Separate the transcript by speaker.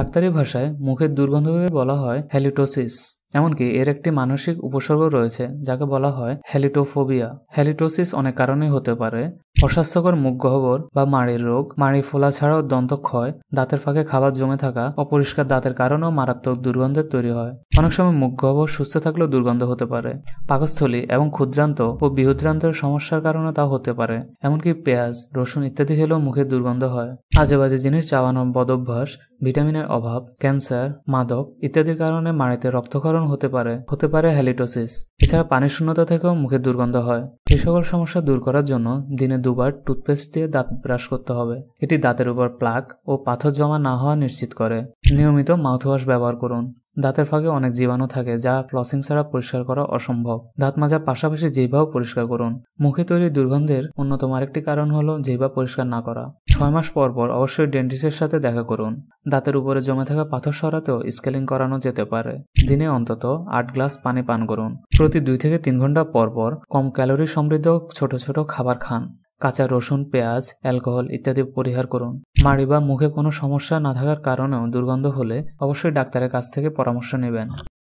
Speaker 1: ডাক্তারি ভাষায় মুখের দুর্গন্ধভাবে বলা হয় হ্যালিটোসিস এমনকি এর একটি মানসিক উপসর্গ রয়েছে যাকে বলা হয় হ্যালিটোফোবিয়া হ্যালিটোসিস অনেক কারণেই হতে পারে অস্বাস্থ্যকর মুখ গহবর বা মাড়ির রোগ মাড়ি ফোলা ছাড়াও দন্তক্ষয় দাঁতের ফাঁকে খাবার জমে থাকা অপরিষ্কার দাঁতের কারণেও মারাত্মক দুর্গন্ধের তৈরি হয় অনেক সময় মুখ গহবর সুস্থ থাকলেও দুর্গন্ধ হতে পারে পাকস্থলী এবং ক্ষুদ্রান্ত ও বিহুদ্রান্তের সমস্যার কারণে তা হতে পারে এমনকি পেঁয়াজ রসুন ইত্যাদি খেলেও মুখে দুর্গন্ধ হয় আজে বাজে জিনিস চাওয়ানো বদভ্যাস ভিটামিনের অভাব ক্যান্সার মাদক ইত্যাদির কারণে মাড়িতে রক্তক্ষরণ কারণ হতে পারে হতে পারে হ্যালিটোসিস এছাড়া পানির শূন্যতা থেকেও মুখের দুর্গন্ধ হয় এ সকল সমস্যা দূর করার জন্য দিনে দুবার টুথপেস্ট দিয়ে দাঁত ব্রাশ করতে হবে এটি দাঁতের উপর প্লাক ও পাথর জমা না হওয়া নিশ্চিত করে নিয়মিত মাউথওয়াশ ব্যবহার করুন দাঁতের ফাঁকে অনেক জীবাণু থাকে যা ফ্লসিং ছাড়া পরিষ্কার করা অসম্ভব দাঁত মাজার পাশাপাশি জিহ্বাও পরিষ্কার করুন মুখে তৈরি দুর্গন্ধের অন্যতম আরেকটি কারণ হলো জিহ্বা পরিষ্কার না করা ছয় মাস পর পর অবশ্যই ডেন্টিস্টের সাথে দেখা করুন দাঁতের উপরে জমে থাকা পাথর সরাতেও স্কেলিং করানো যেতে পারে দিনে অন্তত আট গ্লাস পানি পান করুন প্রতি দুই থেকে তিন ঘন্টা পর পর কম ক্যালোরি সমৃদ্ধ ছোট ছোট খাবার খান কাঁচা রসুন পেঁয়াজ অ্যালকোহল ইত্যাদি পরিহার করুন মাড়ি বা মুখে কোনো সমস্যা না থাকার কারণেও দুর্গন্ধ হলে অবশ্যই ডাক্তারের কাছ থেকে পরামর্শ নেবেন